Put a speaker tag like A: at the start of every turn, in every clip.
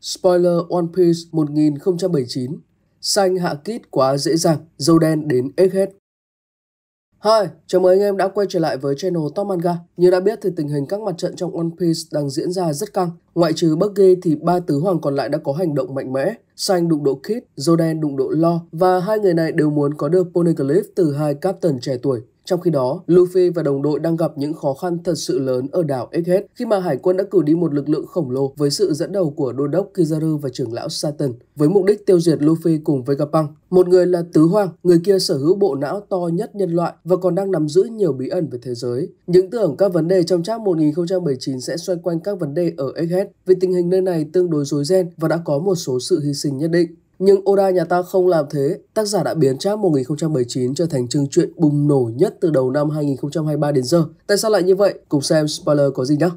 A: Spoiler One Piece 1079 Xanh hạ kít quá dễ dàng, dâu đen đến ếch hết. Hi, chào mừng anh em đã quay trở lại với channel Top Manga. Như đã biết thì tình hình các mặt trận trong One Piece đang diễn ra rất căng. Ngoại trừ Buggy thì ba tứ hoàng còn lại đã có hành động mạnh mẽ. Xanh đụng độ Kid, Zoden đụng độ Lo và hai người này đều muốn có được Poneglyph từ hai captain trẻ tuổi. Trong khi đó, Luffy và đồng đội đang gặp những khó khăn thật sự lớn ở đảo Egghead khi mà hải quân đã cử đi một lực lượng khổng lồ với sự dẫn đầu của đô đốc Kizaru và trưởng lão Satan với mục đích tiêu diệt Luffy cùng Vegapunk. Một người là tứ hoàng, người kia sở hữu bộ não to nhất nhân loại và còn đang nắm giữ nhiều bí ẩn về thế giới. Những tưởng các vấn đề trong trang 1019 sẽ xoay quanh các vấn đề ở Egghead vì tình hình nơi này tương đối rối ren và đã có một số sự hy sinh nhất định. Nhưng Oda nhà ta không làm thế, tác giả đã biến Trap 1019 trở thành chương truyện bùng nổ nhất từ đầu năm 2023 đến giờ. Tại sao lại như vậy? Cùng xem spoiler có gì nhé.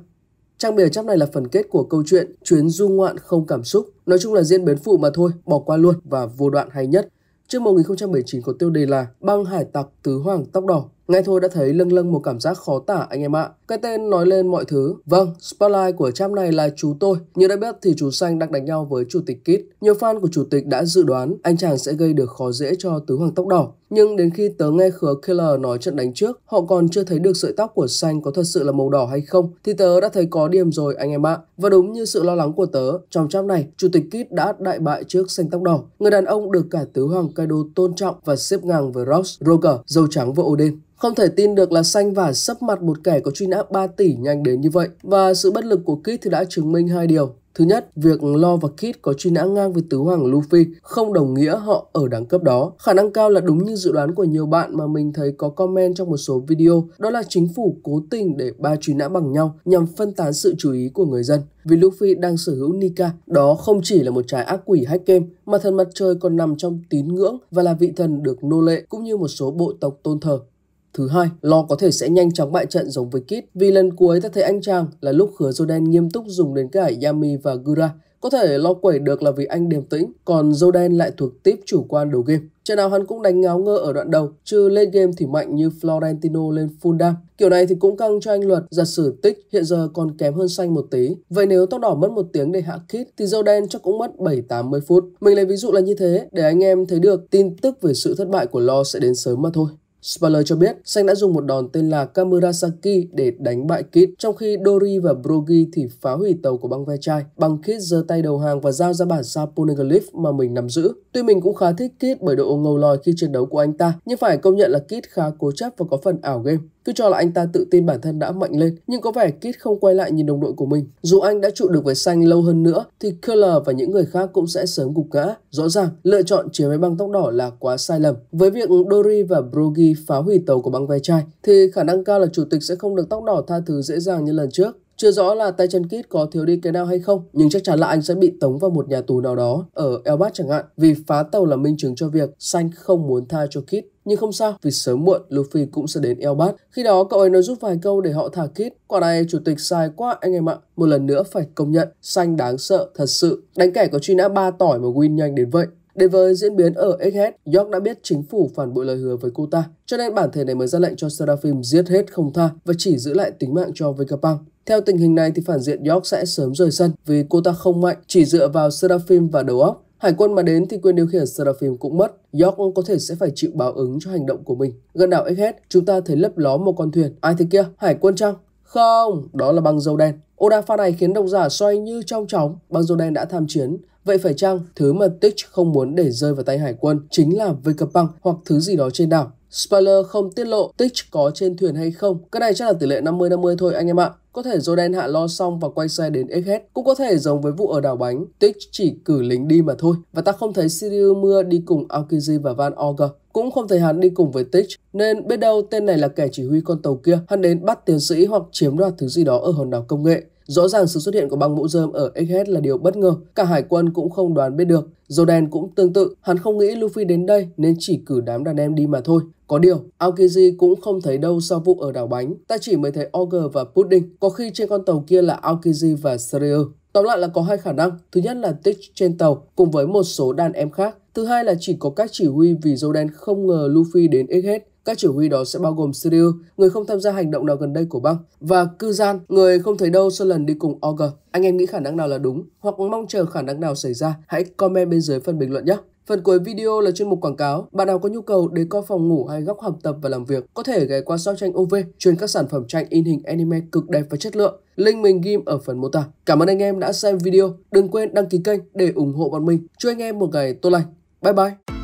A: Trang bìa chắp này là phần kết của câu chuyện Chuyến du ngoạn không cảm xúc. Nói chung là diễn biến phụ mà thôi, bỏ qua luôn và vô đoạn hay nhất. Chương 1019 có tiêu đề là Băng hải tặc tứ hoàng tóc đỏ ngay thôi đã thấy lâng lâng một cảm giác khó tả anh em ạ. Cái tên nói lên mọi thứ. Vâng, spotlight của chap này là chú tôi. Như đã biết thì chú xanh đang đánh nhau với chủ tịch Kit. Nhiều fan của chủ tịch đã dự đoán anh chàng sẽ gây được khó dễ cho tứ hoàng tóc đỏ. Nhưng đến khi tớ nghe khứa Killer nói trận đánh trước, họ còn chưa thấy được sợi tóc của xanh có thật sự là màu đỏ hay không, thì tớ đã thấy có điểm rồi anh em ạ. Và đúng như sự lo lắng của tớ, trong trang này, Chủ tịch Kit đã đại bại trước xanh tóc đỏ, người đàn ông được cả tứ hoàng Kaido tôn trọng và xếp ngang với Ross, Roger, dâu trắng và Odin. Không thể tin được là xanh và sấp mặt một kẻ có truy nã 3 tỷ nhanh đến như vậy. Và sự bất lực của Kit thì đã chứng minh hai điều. Thứ nhất, việc Lo và Kit có truy nã ngang với tứ hoàng Luffy không đồng nghĩa họ ở đẳng cấp đó. Khả năng cao là đúng như dự đoán của nhiều bạn mà mình thấy có comment trong một số video, đó là chính phủ cố tình để ba truy nã bằng nhau nhằm phân tán sự chú ý của người dân. Vì Luffy đang sở hữu Nika, đó không chỉ là một trái ác quỷ hack game, mà thần mặt trời còn nằm trong tín ngưỡng và là vị thần được nô lệ cũng như một số bộ tộc tôn thờ. Thứ hai, Lo có thể sẽ nhanh chóng bại trận giống với Kit vì lần cuối ta thấy anh chàng là lúc hứa Jordan nghiêm túc dùng đến cả Yami và Gura. Có thể Lo quẩy được là vì anh điềm tĩnh, còn Jordan lại thuộc tiếp chủ quan đầu game. Trận nào hắn cũng đánh ngáo ngơ ở đoạn đầu, trừ lên game thì mạnh như Florentino lên full dam. Kiểu này thì cũng căng cho anh luật, giả sử tích hiện giờ còn kém hơn xanh một tí. Vậy nếu tóc đỏ mất một tiếng để hạ kit thì dâu đen chắc cũng mất 7-80 phút. Mình lấy ví dụ là như thế, để anh em thấy được tin tức về sự thất bại của Lo sẽ đến sớm mà thôi. Spoiler cho biết, Xanh đã dùng một đòn tên là Kamurasaki để đánh bại Kid, trong khi Dori và Brogi thì phá hủy tàu của băng ve chai. Băng Kid giơ tay đầu hàng và giao ra bản sao Poneglyph mà mình nắm giữ. Tuy mình cũng khá thích Kid bởi độ ngầu lòi khi chiến đấu của anh ta, nhưng phải công nhận là Kid khá cố chấp và có phần ảo game. Cứ cho là anh ta tự tin bản thân đã mạnh lên, nhưng có vẻ Kit không quay lại nhìn đồng đội của mình. Dù anh đã trụ được với xanh lâu hơn nữa, thì Keller và những người khác cũng sẽ sớm gục ngã. Rõ ràng, lựa chọn chế máy băng tóc đỏ là quá sai lầm. Với việc Dory và Brogy phá hủy tàu của băng ve chai, thì khả năng cao là chủ tịch sẽ không được tóc đỏ tha thứ dễ dàng như lần trước. Chưa rõ là tay chân Kit có thiếu đi cái nào hay không, nhưng chắc chắn là anh sẽ bị tống vào một nhà tù nào đó ở Elbat chẳng hạn, vì phá tàu là minh chứng cho việc Xanh không muốn tha cho Kit. Nhưng không sao, vì sớm muộn Luffy cũng sẽ đến Elbat. Khi đó cậu ấy nói giúp vài câu để họ thả Kit. Quả này chủ tịch sai quá anh em ạ. Một lần nữa phải công nhận, Xanh đáng sợ thật sự. Đánh kẻ có truy nã ba tỏi mà Win nhanh đến vậy. Đến với diễn biến ở Egghead, York đã biết chính phủ phản bội lời hứa với cô ta, cho nên bản thể này mới ra lệnh cho Seraphim giết hết không tha và chỉ giữ lại tính mạng cho Vegapunk. Theo tình hình này thì phản diện York sẽ sớm rời sân vì cô ta không mạnh, chỉ dựa vào Seraphim và đầu óc. Hải quân mà đến thì quyền điều khiển Seraphim cũng mất, York có thể sẽ phải chịu báo ứng cho hành động của mình. Gần đảo Egghead, chúng ta thấy lấp ló một con thuyền. Ai thế kia? Hải quân chăng? Không, đó là băng dầu đen. Oda pha này khiến độc giả xoay như trong chóng. Băng dầu đen đã tham chiến. Vậy phải chăng thứ mà Tich không muốn để rơi vào tay hải quân chính là băng hoặc thứ gì đó trên đảo? Spoiler không tiết lộ Tich có trên thuyền hay không. Cái này chắc là tỷ lệ 50-50 thôi anh em ạ. Có thể Jordan hạ lo xong và quay xe đến Egghead, cũng có thể giống với vụ ở đảo bánh, Tich chỉ cử lính đi mà thôi. Và ta không thấy Sirius Mưa đi cùng Aokiji và Van Auger, cũng không thấy hắn đi cùng với Tich, nên biết đâu tên này là kẻ chỉ huy con tàu kia, hắn đến bắt tiến sĩ hoặc chiếm đoạt thứ gì đó ở hòn đảo công nghệ. Rõ ràng sự xuất hiện của băng mũ rơm ở Egghead là điều bất ngờ, cả hải quân cũng không đoán biết được. Jordan cũng tương tự, hắn không nghĩ Luffy đến đây nên chỉ cử đám đàn em đi mà thôi. Có điều, Aokiji cũng không thấy đâu sau vụ ở đảo bánh, ta chỉ mới thấy Auger và Pudding, có khi trên con tàu kia là Aokiji và Serio. Tóm lại là có hai khả năng, thứ nhất là Tich trên tàu cùng với một số đàn em khác, thứ hai là chỉ có các chỉ huy vì Jordan không ngờ Luffy đến ít hết. Các chỉ huy đó sẽ bao gồm Sirius người không tham gia hành động nào gần đây của băng, và Kuzan, người không thấy đâu sau lần đi cùng Auger. Anh em nghĩ khả năng nào là đúng, hoặc mong chờ khả năng nào xảy ra, hãy comment bên dưới phần bình luận nhé. Phần cuối video là chuyên mục quảng cáo. Bạn nào có nhu cầu để có phòng ngủ hay góc học tập và làm việc, có thể ghé qua shop tranh OV, chuyên các sản phẩm tranh in hình anime cực đẹp và chất lượng. Link mình ghim ở phần mô tả. Cảm ơn anh em đã xem video. Đừng quên đăng ký kênh để ủng hộ bọn mình. Chúc anh em một ngày tốt lành. Bye bye!